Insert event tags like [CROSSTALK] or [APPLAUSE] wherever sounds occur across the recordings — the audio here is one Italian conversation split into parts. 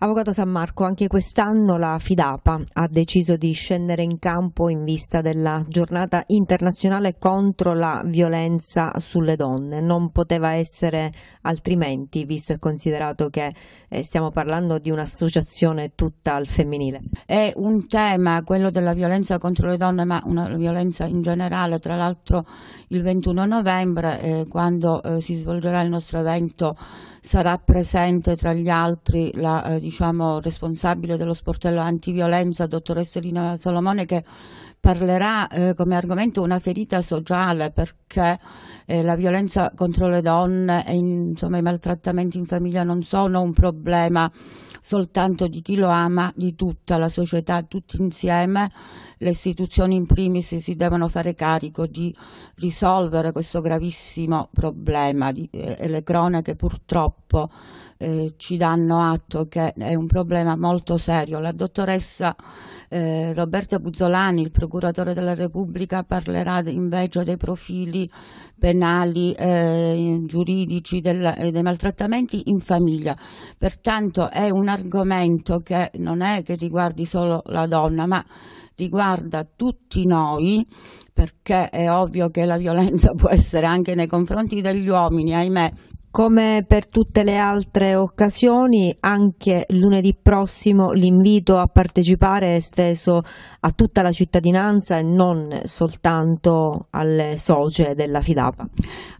Avvocato San Marco, anche quest'anno la Fidapa ha deciso di scendere in campo in vista della giornata internazionale contro la violenza sulle donne. Non poteva essere altrimenti, visto e considerato che eh, stiamo parlando di un'associazione tutta al femminile. È un tema, quello della violenza contro le donne, ma una violenza in generale. Tra l'altro il 21 novembre, eh, quando eh, si svolgerà il nostro evento, sarà presente tra gli altri la eh, diciamo, responsabile dello sportello antiviolenza, dottoressa Rina Solomone, che parlerà eh, come argomento una ferita sociale perché eh, la violenza contro le donne e insomma, i maltrattamenti in famiglia non sono un problema soltanto di chi lo ama, di tutta la società, tutti insieme, le istituzioni in primis si devono fare carico di risolvere questo gravissimo problema eh, e le cronache purtroppo eh, ci danno atto che è un problema molto serio. La dottoressa eh, Roberta Buzzolani, il procuratore della Repubblica, parlerà invece dei profili penali, eh, giuridici del, dei maltrattamenti in famiglia. Pertanto è una argomento che non è che riguardi solo la donna, ma riguarda tutti noi, perché è ovvio che la violenza [LAUGHS] può essere anche nei confronti degli uomini, ahimè, come per tutte le altre occasioni, anche lunedì prossimo l'invito a partecipare è esteso a tutta la cittadinanza e non soltanto alle socie della FIDAPA.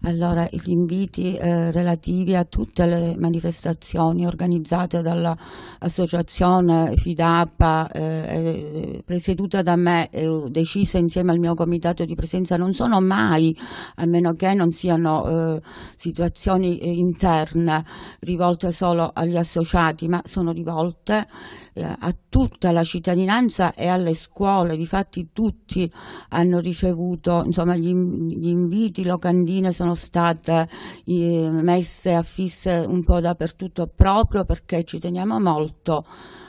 Allora, gli inviti eh, relativi a tutte le manifestazioni organizzate dall'associazione FIDAPA, eh, eh presieduta da me e decisa insieme al mio comitato di presenza, non sono mai, a meno che non siano eh, situazioni eh, interne rivolte solo agli associati, ma sono rivolte eh, a tutta la cittadinanza e alle scuole. Difatti tutti hanno ricevuto, insomma, gli, gli inviti, locandine sono state eh, messe affisse un po' dappertutto proprio perché ci teniamo molto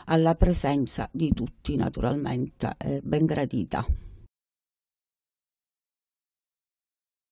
alla presenza di tutti naturalmente, eh, ben gradita.